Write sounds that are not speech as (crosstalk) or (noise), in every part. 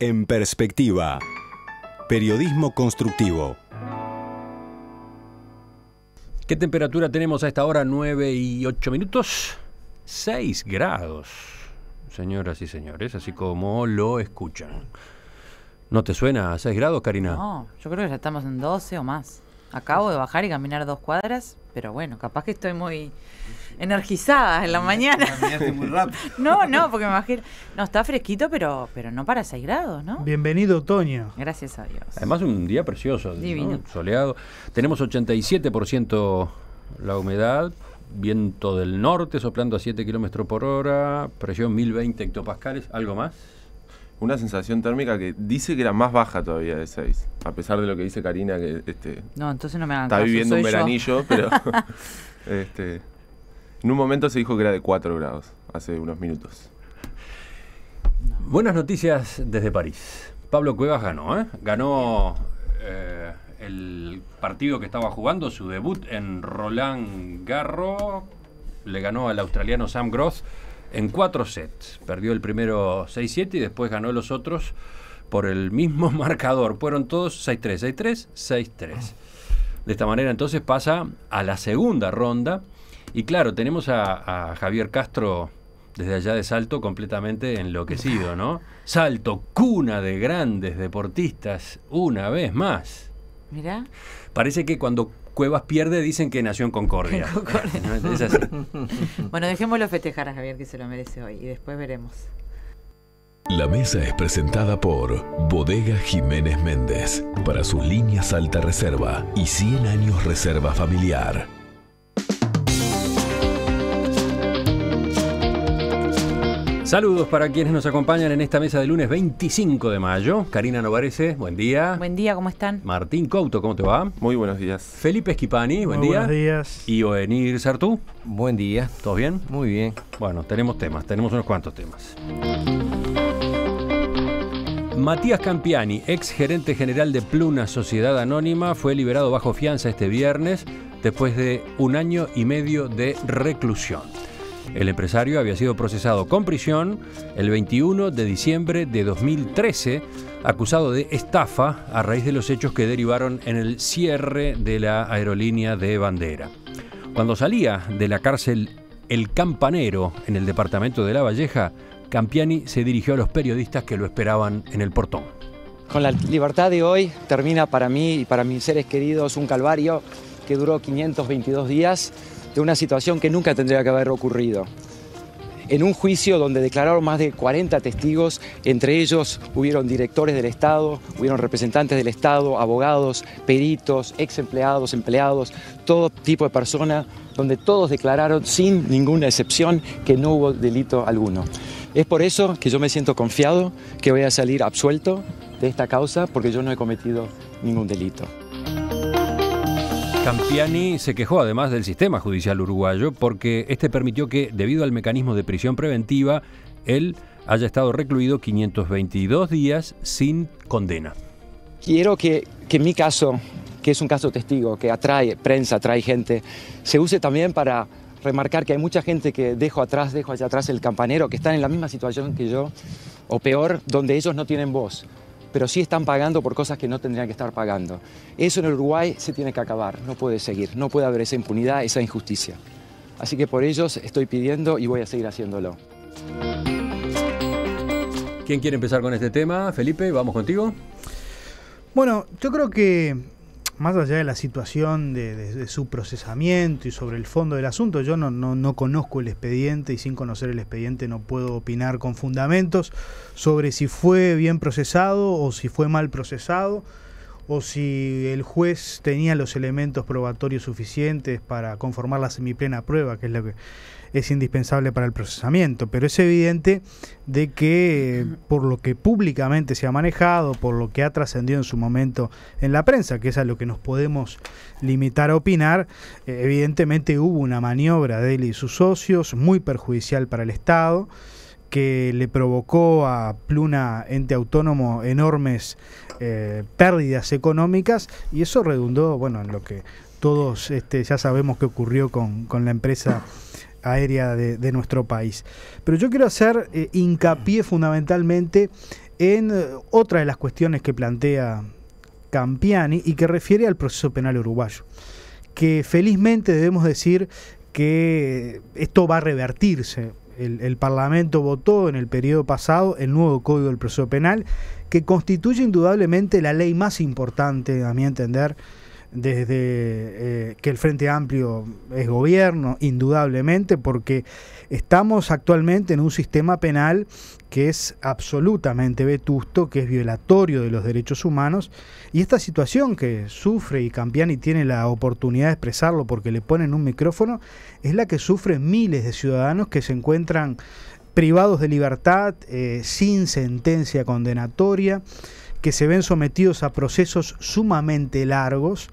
En perspectiva, periodismo constructivo. ¿Qué temperatura tenemos a esta hora? 9 y 8 minutos. 6 grados, señoras y señores, así como lo escuchan. ¿No te suena a 6 grados, Karina? No, yo creo que ya estamos en 12 o más. Acabo de bajar y caminar dos cuadras, pero bueno, capaz que estoy muy energizada en la mañana. (laughs) No, no, porque me imagino. No, está fresquito, pero, pero no para 6 grados, ¿no? Bienvenido, otoño. Gracias a Dios. Además, un día precioso, Divino. soleado. Tenemos 87% la humedad, viento del norte soplando a 7 kilómetros por hora, presión 1020 hectopascales, ¿algo más? una sensación térmica que dice que era más baja todavía de 6. A pesar de lo que dice Karina, que este, no, entonces no me está viviendo un veranillo, (laughs) pero (laughs) este, en un momento se dijo que era de 4 grados, hace unos minutos. Buenas noticias desde París. Pablo Cuevas ganó, ¿eh? Ganó eh, el partido que estaba jugando, su debut en Roland Garro. Le ganó al australiano Sam Gross en cuatro sets. Perdió el primero 6-7 y después ganó los otros por el mismo (laughs) marcador. Fueron todos 6-3, 6-3, 6-3. De esta manera entonces pasa a la segunda ronda. Y claro, tenemos a, Javier Castro desde allá de Salto completamente enloquecido, ¿no? (laughs) Salto, cuna de grandes deportistas, una vez más. Mirá. Parece que cuando Cuevas pierde, dicen que nació en Concordia. Concordia. (laughs) ¿No? Es así. (laughs) bueno, dejémoslo festejar a Javier que se lo merece hoy y después veremos. La mesa es presentada por Bodega Jiménez Méndez para sus líneas Alta Reserva y 100 años Reserva Familiar. Saludos para quienes nos acompañan en esta mesa de lunes 25 de mayo. Karina Novarese, buen día. Buen día, ¿cómo están? Martín Couto, ¿cómo te va? Muy buenos días. Felipe Esquipani, buen día. Buenos días. Y Oenir Sartú. Buen día. ¿Todo bien? Muy bien. Bueno, tenemos temas, tenemos unos cuantos temas. Matías Campiani, ex gerente general de Pluna Sociedad Anónima, fue liberado bajo fianza este viernes después de un año y medio de reclusión. El empresario había sido procesado con prisión el 21 de diciembre de 2013, acusado de estafa a raíz de los hechos que derivaron en el cierre de la aerolínea de bandera. Cuando salía de la cárcel El Campanero en el departamento de La Valleja, Campiani se dirigió a los periodistas que lo esperaban en el portón. Con la libertad de hoy termina para mí y para mis seres queridos un calvario que duró 522 días de una situación que nunca tendría que haber ocurrido. En un juicio donde declararon más de 40 testigos, entre ellos hubieron directores del Estado, hubieron representantes del Estado, abogados, peritos, ex empleados, empleados, todo tipo de personas, donde todos declararon sin ninguna excepción que no hubo delito alguno. Es por eso que yo me siento confiado que voy a salir absuelto de esta causa porque yo no he cometido ningún delito. Campiani se quejó además del sistema judicial uruguayo porque este permitió que, debido al mecanismo de prisión preventiva, él haya estado recluido 522 días sin condena. Quiero que, que mi caso, que es un caso testigo, que atrae prensa, atrae gente, se use también para remarcar que hay mucha gente que dejo atrás, dejo allá atrás el campanero, que están en la misma situación que yo, o peor, donde ellos no tienen voz pero sí están pagando por cosas que no tendrían que estar pagando. Eso en Uruguay se tiene que acabar, no puede seguir, no puede haber esa impunidad, esa injusticia. Así que por ellos estoy pidiendo y voy a seguir haciéndolo. ¿Quién quiere empezar con este tema? Felipe, vamos contigo. Bueno, yo creo que más allá de la situación de, su procesamiento y sobre el fondo del asunto, yo no, no, conozco el expediente y sin conocer el expediente no puedo opinar con fundamentos sobre si fue bien procesado o si fue mal procesado o si el juez tenía los elementos probatorios suficientes para conformar la semiplena prueba, que es lo que, es indispensable para el procesamiento, pero es evidente de que por lo que públicamente se ha manejado, por lo que ha trascendido en su momento en la prensa, que es a lo que nos podemos limitar a opinar, eh, evidentemente hubo una maniobra de él y sus socios muy perjudicial para el Estado que le provocó a Pluna ente autónomo enormes eh, pérdidas económicas y eso redundó bueno en lo que todos este, ya sabemos que ocurrió con, con la empresa aérea de, nuestro país. Pero yo quiero hacer eh, hincapié fundamentalmente en eh, otra de las cuestiones que plantea Campiani y que refiere al proceso penal uruguayo, que felizmente debemos decir que esto va a revertirse. El, el Parlamento votó en el periodo pasado el nuevo Código del Proceso Penal, que constituye indudablemente la ley más importante, a mi entender, desde eh, que el Frente Amplio es gobierno, indudablemente, porque estamos actualmente en un sistema penal que es absolutamente vetusto, que es violatorio de los derechos humanos, y esta situación que sufre y Campiani tiene la oportunidad de expresarlo porque le ponen un micrófono, es la que sufren miles de ciudadanos que se encuentran privados de libertad, eh, sin sentencia condenatoria, que se ven sometidos a procesos sumamente largos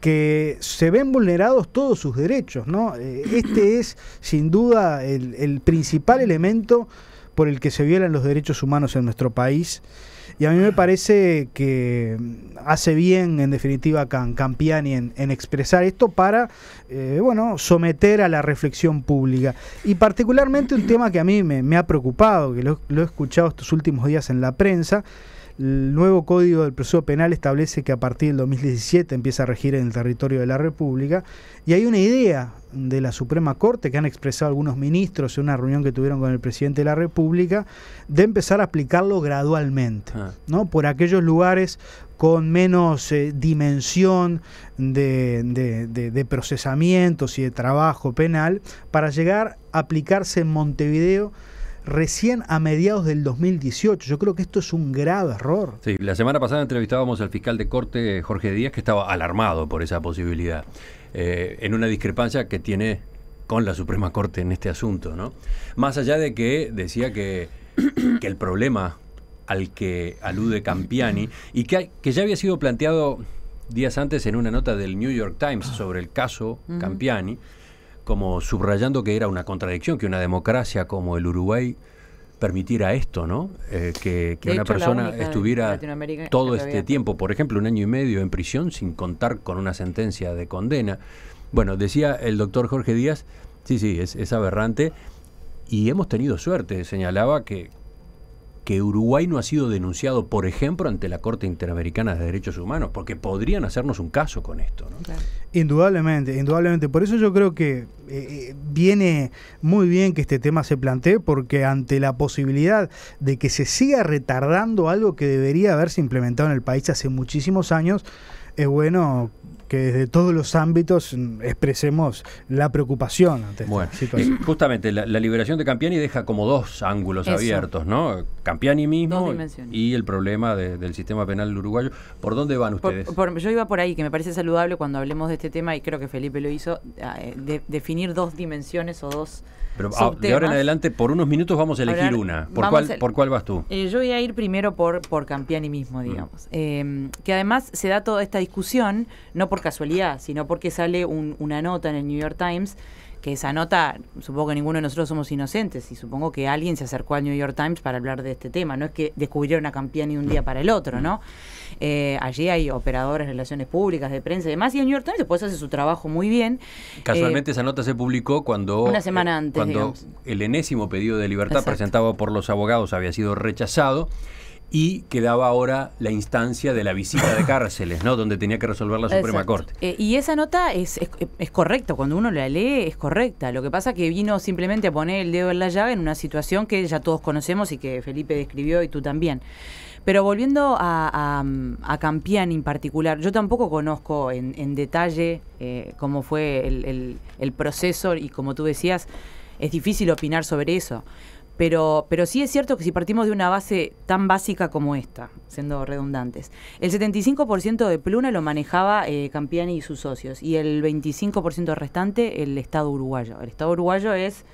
que se ven vulnerados todos sus derechos. ¿no? Eh, este es, sin duda, el, principal elemento por el que se violan los derechos humanos en nuestro país. Y a mí me parece que hace bien, en definitiva, Can, Campiani en, expresar esto para, eh, bueno, someter a la reflexión pública. Y particularmente un tema que a mí me, ha preocupado, que lo he escuchado estos últimos días en la prensa, el nuevo Código del Proceso Penal establece que a partir del 2017 empieza a regir en el territorio de la República y hay una idea de la Suprema Corte que han expresado algunos ministros en una reunión que tuvieron con el presidente de la República de empezar a aplicarlo gradualmente, ah. ¿no? Por aquellos lugares con menos eh, dimensión de procesamientos y de trabajo penal para llegar a aplicarse en Montevideo recién a mediados del 2018. Yo creo que esto es un grave error. Sí, la semana pasada entrevistábamos al fiscal de corte Jorge Díaz que estaba alarmado por esa posibilidad, eh, en una discrepancia que tiene con la Suprema Corte en este asunto, ¿no? Más allá de que decía que, (coughs) el problema al que alude Campiani y que, ya había sido planteado días antes en una nota del New York Times sobre el caso Campiani, como subrayando que era una contradicción que una democracia como el Uruguay permitiera esto, ¿no? Eh, que, una persona estuviera todo este tiempo, por ejemplo, un año y medio en prisión sin contar con una sentencia de condena. Bueno, decía el doctor Jorge Díaz, sí, sí, es aberrante y hemos tenido suerte, señalaba que, que Uruguay no ha sido denunciado, por ejemplo, ante la Corte Interamericana de Derechos Humanos, porque podrían hacernos un caso con esto. Indudablemente, indudablemente. Por eso yo creo que eh, eh, viene muy bien que este tema se plantee, porque ante la posibilidad de que se siga retardando algo que debería haberse implementado en el país hace muchísimos años, es bueno que desde todos los ámbitos expresemos la preocupación ante Justamente, la, liberación de Campiani deja como dos ángulos abiertos, ¿no? Campiani mismo y el problema del sistema penal uruguayo. ¿Por dónde van ustedes? yo iba por ahí, que me parece saludable cuando hablemos de este tema, y creo que Felipe lo hizo, eh, definir dos dimensiones o dos pero ah, de ahora en adelante, por unos minutos vamos a elegir una. ¿Por cuál, ¿Por cuál vas tú? Eh, yo voy a ir primero por, por Campiani mismo, mm. digamos. Em, que además se da toda esta discusión, no por casualidad, sino porque sale una nota en el New York Times que esa nota, supongo que ninguno de nosotros somos inocentes y supongo que alguien se acercó al New York Times para hablar de este tema, no es que descubrieron a Campiani ni un día mm. para el otro, ¿no? Eh, allí hay operadores relaciones públicas, de prensa y demás, y el New York Times después hace su trabajo muy bien. Casualmente eh, esa nota se publicó cuando... Una semana eh, antes. Cuando el enésimo pedido de libertad presentado por los abogados había sido rechazado y quedaba ahora la instancia de la visita de cárceles, ¿no? Donde tenía que resolver la Suprema Corte. Eh, y esa nota es, es, correcta, cuando uno la lee es correcta. Lo que pasa es que vino simplemente a poner el dedo en la llave en una situación que ya todos conocemos y que Felipe describió y tú también. Pero volviendo a, a, en particular, yo tampoco conozco en, detalle eh, cómo fue el, el proceso y como tú decías, es difícil opinar sobre eso. Pero, sí es cierto que si partimos de una base tan básica como esta, siendo redundantes, el 75% de Pluna lo manejaba eh, Campiani y sus socios, y el 25% restante el Estado uruguayo. El Estado uruguayo es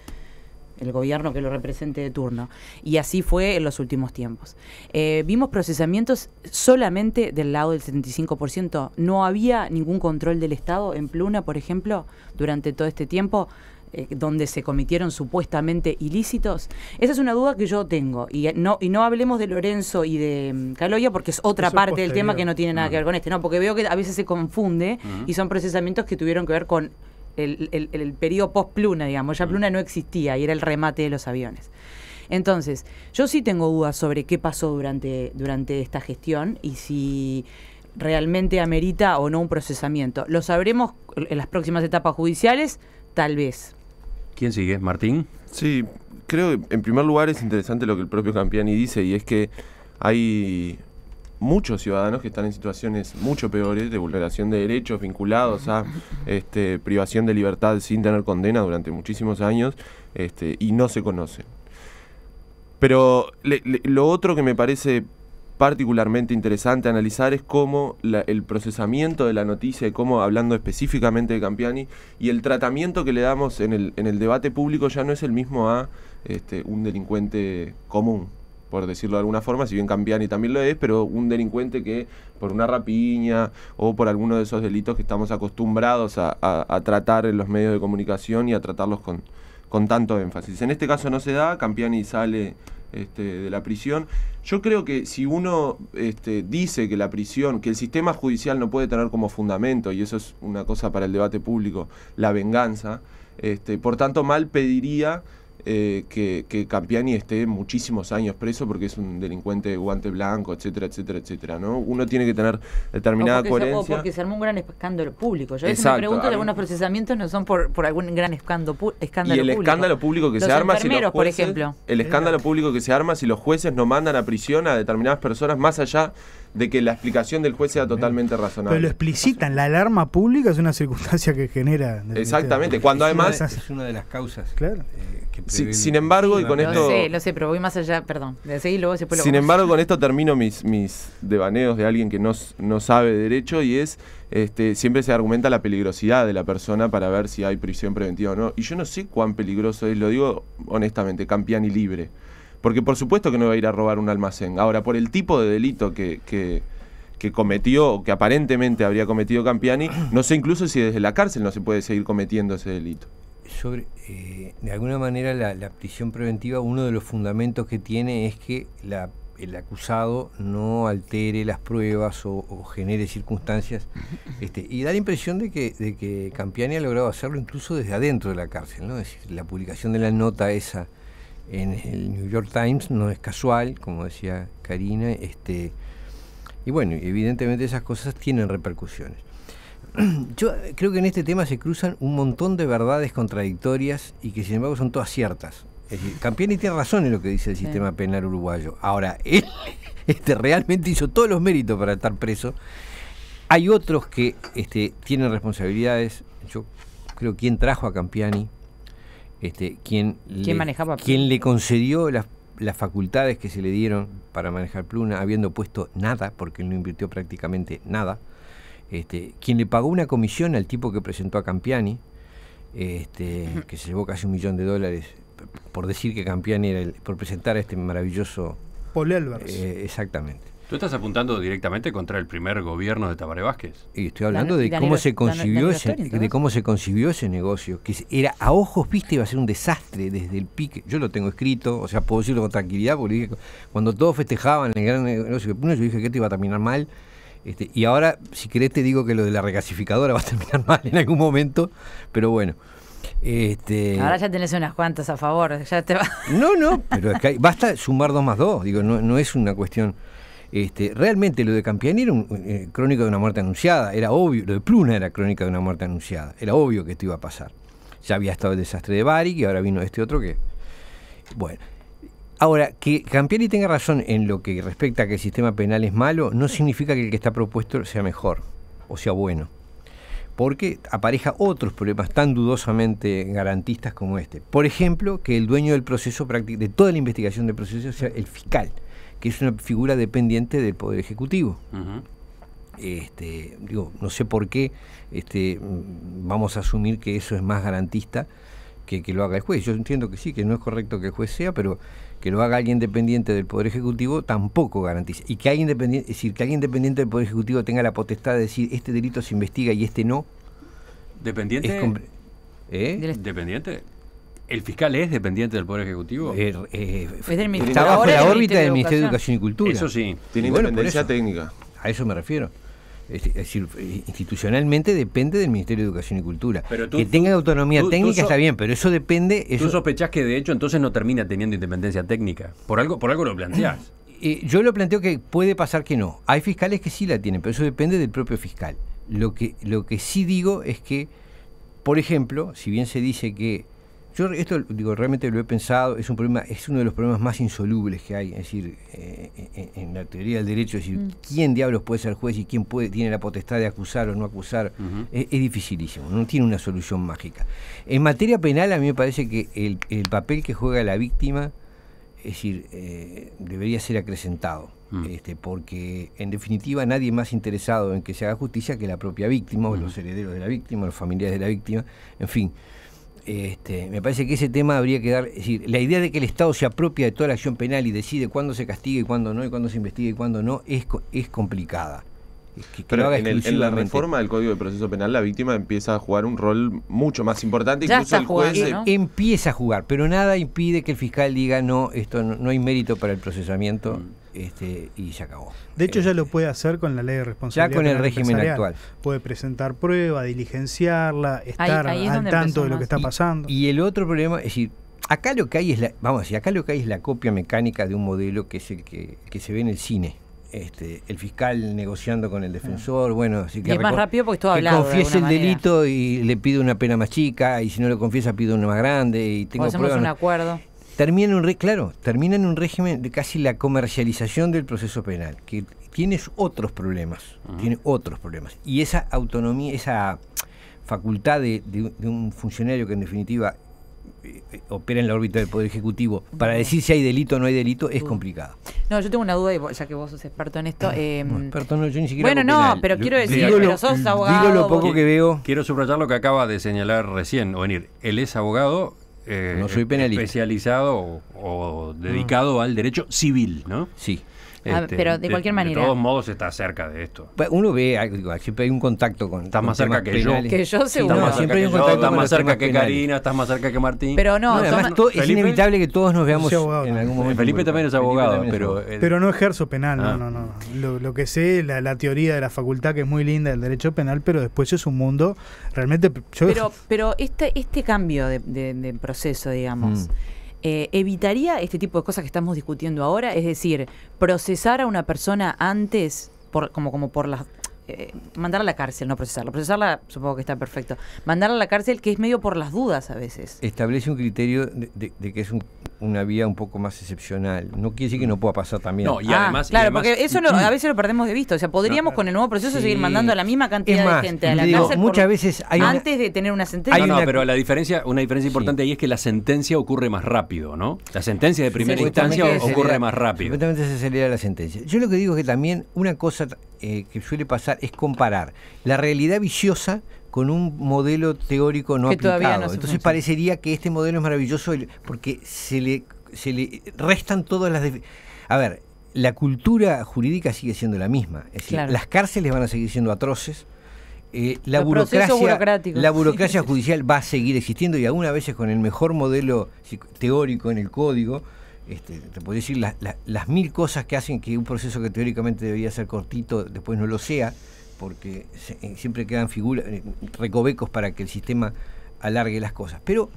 el gobierno que lo represente de turno. Y así fue en los últimos tiempos. Eh, vimos procesamientos solamente del lado del 75%. No había ningún control del Estado en Pluna, por ejemplo, durante todo este tiempo. Eh, donde se cometieron supuestamente ilícitos? Esa es una duda que yo tengo. Y eh, no, y no hablemos de Lorenzo y de mm, Caloya porque es otra parte del tema que no tiene nada ah. que ver con este. No, porque veo que a veces se confunde y son procesamientos que tuvieron que ver con el, periodo post-Pluna, digamos. Ya Pluna no existía y era el remate de los aviones. Entonces, yo sí tengo dudas sobre qué pasó durante, durante esta gestión y si realmente amerita o no un procesamiento. Lo sabremos en las próximas etapas judiciales, tal vez. ¿Quién sigue? ¿Martín? Sí, creo que en primer lugar es interesante lo que el propio Campiani dice y es que hay muchos ciudadanos que están en situaciones mucho peores de vulneración de derechos vinculados a este, privación de libertad sin tener condena durante muchísimos años este, y no se conocen. Pero lo otro que me parece particularmente interesante analizar es cómo el procesamiento de la noticia y cómo, hablando específicamente de Campiani, y el tratamiento que le damos en el, debate público ya no es el mismo a este, un delincuente común por decirlo de alguna forma, si bien Campiani también lo es, pero un delincuente que por una rapiña o por alguno de esos delitos que estamos acostumbrados a, tratar en los medios de comunicación y a tratarlos con, con tanto énfasis. En este caso no se da, Campiani sale este, de la prisión. Yo creo que si uno este, dice que la prisión, que el sistema judicial no puede tener como fundamento, y eso es una cosa para el debate público, la venganza, este, por tanto mal pediría eh, que, que, Campiani esté muchísimos años preso porque es un delincuente de guante blanco, etcétera, etcétera, etcétera, ¿no? Uno tiene que tener determinada coherencia. porque se armó un gran escándalo público. Yo a me pregunto si algunos procesamientos no son por, por algún gran escándalo, escándalo y escándalo público que se arma por ejemplo. El escándalo público que se arma si los jueces no mandan a prisión a determinadas personas más allá de que la explicación del juez sea totalmente razonable. Pero lo explicitan, la alarma pública es una circunstancia que genera. Exactamente, cuando además... Es una de las causas. Claro. Eh, sin, embargo, y con esto... sé, sé, pero voy más allá, perdón. luego, sin embargo, con esto termino mis, mis devaneos de alguien que no, no sabe derecho y es, este, siempre se argumenta la peligrosidad de la persona para ver si hay prisión preventiva o no. Y yo no sé cuán peligroso es, lo digo honestamente, Campiani y libre. Porque por supuesto que no va a ir a robar un almacén. Ahora, por el tipo de delito que, que, cometió, o que aparentemente habría cometido Campiani, (clears throat) no sé incluso si desde la cárcel no se puede seguir cometiendo ese delito. Sobre, eh, de alguna manera la, prisión preventiva, uno de los fundamentos que tiene es que la, el acusado no altere las pruebas o, genere circunstancias. Este, y da la impresión de que, de que Campiani ha logrado hacerlo incluso desde adentro de la cárcel, ¿no? Es decir, la publicación de la nota esa en el New York Times, no es casual, como decía Karina, este, y bueno, evidentemente esas cosas tienen repercusiones. (clears throat) Yo creo que en este tema se cruzan un montón de verdades contradictorias y que sin embargo son todas ciertas. Campiani tiene razón en lo que dice el sistema penal uruguayo. Ahora, (laughs) él este, realmente hizo todos los méritos para estar preso. Hay otros que este, tienen responsabilidades. Yo creo quien trajo a Campiani, este, quien, ¿Quién le, concedió las, facultades que se le dieron para manejar Pluna, habiendo puesto nada, porque no invirtió prácticamente nada, este, quien le pagó una comisión al tipo que presentó a Campiani, este, que se llevó casi un millón de dólares por decir que Campiani era el, por presentar a este maravilloso... Paul Elvers. Eh, exactamente. Tú estás apuntando directamente contra el primer gobierno de Tabaré Vázquez. Y estoy hablando de cómo se concibió ese, de cómo se concibió ese negocio, que era a ojos viste iba a ser un desastre desde el pique. Yo lo tengo escrito, o sea, puedo decirlo con tranquilidad, porque cuando todos festejaban el gran negocio Puno, yo dije que esto iba a terminar mal. Este, y ahora, si querés, te digo que lo de la recasificadora (laughs) va a terminar mal en algún momento, pero bueno. Este... Ahora ya tenés unas cuantas a favor, No, no, (laughs) pero es que hay, basta sumar dos más dos, digo, no, no es una cuestión. Este, realmente lo de Campiani era un, eh, crónica de una muerte anunciada, era obvio, lo de Pluna era crónica de una muerte anunciada, era obvio que esto iba a pasar. Ya había estado el desastre de Bari y ahora vino este otro que... Bueno, ahora, que Campiani tenga razón en lo que respecta a que el sistema penal es malo, no significa que el que está propuesto sea mejor o sea bueno, porque apareja otros problemas tan dudosamente garantistas como este. Por ejemplo, que el dueño del proceso, de toda la investigación del proceso, sea el fiscal que es una figura dependiente del Poder Ejecutivo. Este, digo, no sé por qué este, vamos a asumir que eso es más garantista que que lo haga el juez. Yo entiendo que sí, que no es correcto que el juez sea, pero que lo haga alguien dependiente del Poder Ejecutivo tampoco garantiza. Y que alguien dependiente, decir, que alguien dependiente del Poder Ejecutivo tenga la potestad de decir este delito se investiga y este no. Dependiente. ¿Eh? Dependiente. ¿El fiscal es dependiente del Poder Ejecutivo? Eh, eh, eh, está bajo la órbita del Ministerio de Educación y Cultura. Eso sí. Tiene independencia técnica. A eso me refiero. Es decir, institucionalmente depende del Ministerio de Educación y Cultura. que tenga autonomía técnica está bien, pero eso depende. Eso... ¿Tú sospechás que de hecho entonces no termina teniendo independencia técnica? Por algo, por algo lo planteás. (clears throat) yo lo planteo que puede pasar que no. Hay fiscales que sí la tienen, pero eso depende del propio fiscal. Lo que, lo que sí digo es que, por ejemplo, si bien se dice que yo esto digo, realmente lo he pensado, es un problema, es uno de los problemas más insolubles que hay, es decir, eh, eh, en, la teoría del derecho, es decir, mm. quién diablos puede ser juez y quién puede, tiene la potestad de acusar o no acusar, es, dificilísimo, no tiene una solución mágica. En materia penal a mí me parece que el, papel que juega la víctima, es decir, eh, debería ser acrecentado. Mm. Este, porque en definitiva nadie más interesado en que se haga justicia que la propia víctima, o los herederos de la víctima, los familiares de la víctima, en fin. Este, me parece que ese tema habría que dar, es decir, la idea de que el Estado se apropia de toda la acción penal y decide cuándo se castiga y cuándo no, y cuándo se investiga y cuándo no, es, es complicada. que, que en, la reforma del Código de Proceso Penal la víctima empieza a jugar un rol mucho más importante, incluso el juez... Empieza a jugar, pero nada impide que el fiscal diga no, esto no, hay mérito para el procesamiento. Mm. Este, y se acabó. De hecho, ya lo este, puede hacer con la ley de responsabilidad. Ya con el régimen actual. Puede presentar prueba, diligenciarla, estar al tanto de lo que está pasando. Y, el otro problema es decir, acá lo que hay es la, vamos a decir, acá lo que hay es la copia mecánica de un modelo que es el que, que se ve en el cine. Este, el fiscal negociando con el defensor, bueno, así que, y es más rápido porque todo hablado, confiese el delito y le pide una pena más chica y si no lo confiesa pide una más grande y tengo o un acuerdo termina en un, claro, termina en un régimen de casi la comercialización del proceso penal, que tienes otros problemas, tiene otros problemas. Y esa autonomía, esa facultad de, un funcionario que en definitiva eh, eh, opera en la órbita del Poder Ejecutivo para decir si hay delito o no hay delito es complicado. No, yo tengo una duda, ya que vos sos experto en esto. Ah, em, no, experto no, yo ni siquiera. Bueno, no, pero quiero decir, pero sos abogado. poco que veo. Quiero subrayar lo que acaba de señalar recién, o venir. Él es abogado, eh, no soy especializado o, dedicado al derecho civil, ¿no? Sí pero de este, cualquier manera. De todos modos está cerca de esto. Pues uno ve, siempre hay un contacto con. Estás más cerca que yo. seguro. Estás más cerca que Karina, estás más cerca que Martín. Pero no, es inevitable que todos nos veamos en algún momento. Felipe también es abogado, pero. pero no ejerzo penal, no, ah. no, no. Lo, que sé, la, la, teoría de la facultad que es muy linda del derecho penal, pero después es un mundo realmente. Yo, pero pero este, este cambio de, proceso, digamos. Mm. Eh, evitaría este tipo de cosas que estamos discutiendo ahora, es decir, procesar a una persona antes por, como, como por las eh, Mandarla a la cárcel, no procesarla. Procesarla supongo que está perfecto. Mandarla a la cárcel que es medio por las dudas a veces. Establece un criterio de, que es una vía un poco más excepcional. No quiere decir que no pueda pasar también. Ah, claro, porque eso a veces lo perdemos de vista. O sea, podríamos con el nuevo proceso seguir mandando a la misma cantidad de gente a la cárcel. Muchas veces hay Antes de tener una sentencia. no, no pero la diferencia, una diferencia importante ahí es que la sentencia ocurre más rápido, ¿no? La sentencia de primera instancia ocurre más rápido. Exactamente se acelera la sentencia. Yo lo que digo es que también una cosa eh, que suele pasar es comparar la realidad viciosa con un modelo teórico no aplicado. Entonces parecería que este modelo es maravilloso porque se le, se le restan todas las... A ver, la cultura jurídica sigue siendo la misma. Es decir, las cárceles van a seguir siendo atroces. Eh, la, burocracia, la (laughs) burocracia judicial va a seguir existiendo y algunas veces con el mejor modelo teórico en el código este, te puedo decir las mil cosas que hacen que un proceso que teóricamente debería ser cortito después no lo sea, porque eh, siempre quedan figuras, eh, recovecos para que el sistema alargue las cosas. Pero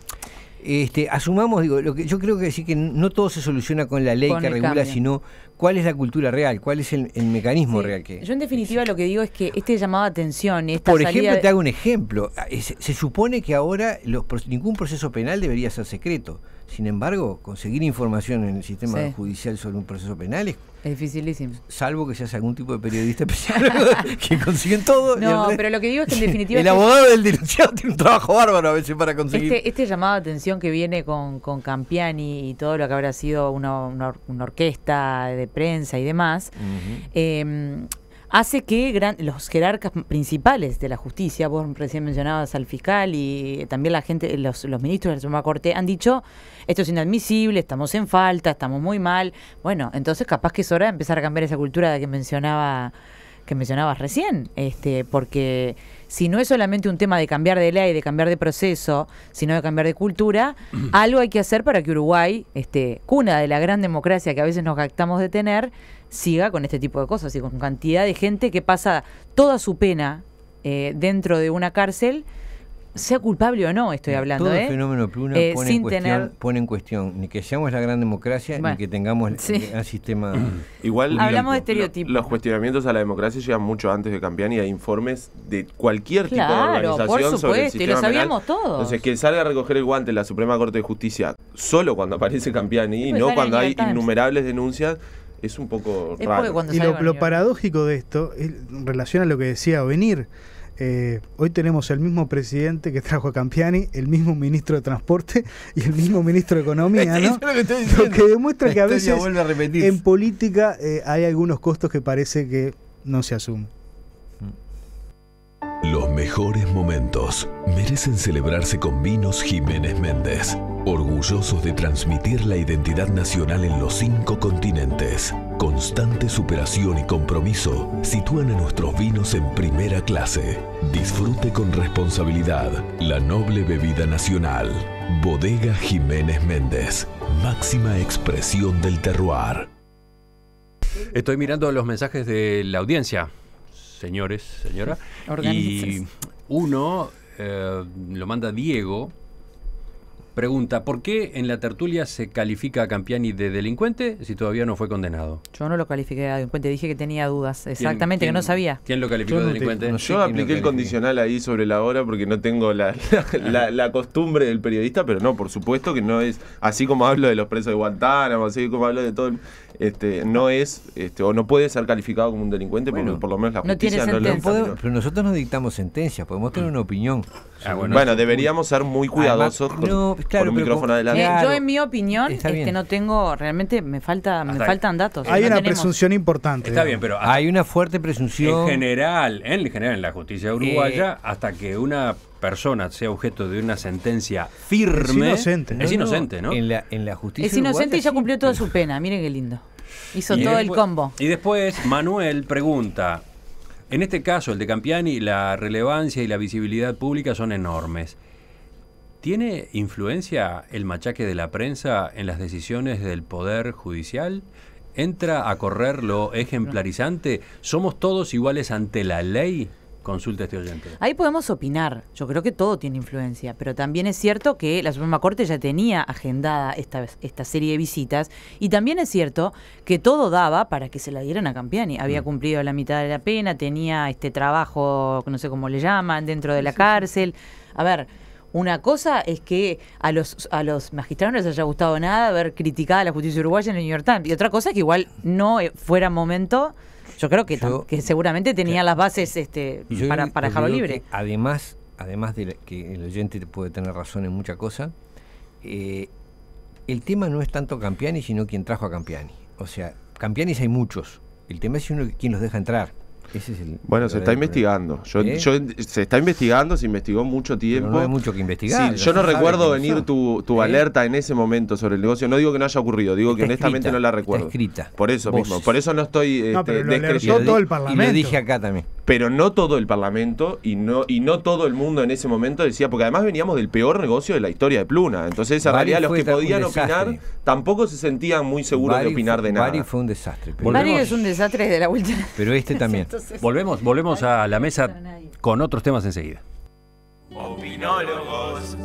este, asumamos, digo, lo que yo creo que decir que no todo se soluciona con la ley que regula, sino cuál es la cultura real, cuál es el, mecanismo real que. Yo en definitiva lo que digo es que este llamado a atención, Por ejemplo, te hago un ejemplo. Ah, se, supone que ahora los, ningún proceso penal debería ser secreto. Sin embargo, conseguir información en el sistema judicial sobre un proceso penal es, es, dificilísimo. Salvo que seas algún tipo de periodista (laughs) especial (laughs) que consiguen todo. No, pero lo que digo es que en definitiva. el abogado del denunciado (laughs) tiene un trabajo bárbaro a veces para conseguir. Este, este, llamado de atención que viene con, con Campiani y todo lo que habrá sido una, una, orquesta de prensa y demás hace que los jerarcas principales de la justicia, vos recién mencionabas al fiscal y también la gente, los, ministros de la Suprema Corte han dicho, esto es inadmisible, estamos en falta, estamos muy mal. Bueno, entonces capaz que es hora de empezar a cambiar esa cultura de que mencionaba que mencionabas recién, este, porque si no es solamente un tema de cambiar de ley, de cambiar de proceso, sino de cambiar de cultura, (clears throat) algo hay que hacer para que Uruguay, este, cuna de la gran democracia que a veces nos gastamos de tener, siga con este tipo de cosas y con cantidad de gente que pasa toda su pena eh, dentro de una cárcel, sea culpable o no, estoy hablando. Todo ¿eh? fenómeno Pluna eh, pone, en cuestión, pone, en cuestión, ni que seamos la gran democracia ni que tengamos el, sistema. (clears throat) Igual hablamos de estereotipos. Los cuestionamientos a la democracia llegan mucho antes de Campiani y hay informes de cualquier tipo de organización por supuesto, sobre y lo sabíamos todos. Entonces, que salga a recoger el guante en la Suprema Corte de Justicia solo cuando aparece Campiani y pues no cuando hay innumerables denuncias es un poco raro. y lo, paradójico de esto, en relación a lo que decía venir, eh, hoy tenemos el mismo presidente que trajo a Campiani, el mismo ministro de Transporte y el mismo ministro de Economía, (laughs) ¿no? lo, que, demuestra que a veces en política eh, hay algunos costos que parece que no se asumen. Los mejores momentos merecen celebrarse con vinos Jiménez Méndez. Orgullosos de transmitir la identidad nacional en los cinco continentes, constante superación y compromiso sitúan a nuestros vinos en primera clase. Disfrute con responsabilidad la noble bebida nacional. Bodega Jiménez Méndez, máxima expresión del terroir. Estoy mirando los mensajes de la audiencia, señores, señora. Y uno eh, lo manda Diego Pregunta, ¿por qué en la tertulia se califica a Campiani de delincuente si todavía no fue condenado? Yo no lo califiqué de delincuente, dije que tenía dudas, exactamente, que no sabía. ¿Quién lo calificó de delincuente? yo apliqué el condicional ahí sobre la hora porque no tengo la, costumbre del periodista, pero no, por supuesto que no es así como hablo de los presos de Guantánamo, así como hablo de todo. Este, no es este, o no puede ser calificado como un delincuente por lo menos la justicia no, no Pero nosotros no dictamos sentencias, podemos tener mm. una opinión. Ah, bueno, deberíamos ser muy cuidadosos con, micrófono adelante. yo en mi opinión es que este, no tengo, realmente me falta, me faltan datos. Hay una presunción importante. Está bien, pero hay una fuerte presunción. En general, en general, en la justicia eh, uruguaya, hasta que una persona sea objeto de una sentencia firme. Es inocente. No, es inocente, ¿no? En, la, justicia. Es inocente y ya cumplió toda su pena. Miren qué lindo. Hizo todo el combo. Y después Manuel pregunta: En este caso, el de Campiani, la relevancia y la visibilidad pública son enormes. ¿Tiene influencia el machaque de la prensa en las decisiones del Poder Judicial? ¿Entra a correr lo ejemplarizante? ¿Somos todos iguales ante la ley? consulta este oyente. Ahí podemos opinar. Yo creo que todo tiene influencia, pero también es cierto que la Suprema Corte ya tenía agendada esta, esta serie de visitas y también es cierto que todo daba para que se la dieran a Campiani. Había mm. cumplido la mitad de la pena, tenía este trabajo, no sé cómo le llaman, dentro de la cárcel. A ver, una cosa es que a los, a los magistrados no les haya gustado nada haber criticado a la justicia uruguaya en el New York Times. Y otra cosa es que igual no eh, fuera momento yo creo que, seguramente tenía las bases este, para, para dejarlo libre. Además, además de que el oyente puede tener razón en mucha cosa, eh, el tema no es tanto Campiani, sino quien trajo a Campiani. O sea, Campianis hay muchos. El tema es uno, quién los deja entrar bueno, se está investigando. ¿Eh? Yo, se está investigando, se investigó mucho tiempo. No, hay mucho que investigar. yo no recuerdo venir tu, ¿Eh? alerta en ese momento sobre el negocio. No digo que no haya ocurrido, digo que honestamente no la recuerdo. Por eso mismo. Por eso no estoy. no, este, pero todo el Parlamento. Y me dije acá también pero no todo el Parlamento y no, y no todo el mundo en ese momento decía, porque además veníamos del peor negocio de la historia de Pluna. Entonces, en realidad, los que podían opinar tampoco se sentían muy seguros de opinar de nada. Bari fue un desastre. Mario es un desastre de la última. Pero este también. (laughs) volvemos volvemos a la mesa con otros temas enseguida. Opinólogos.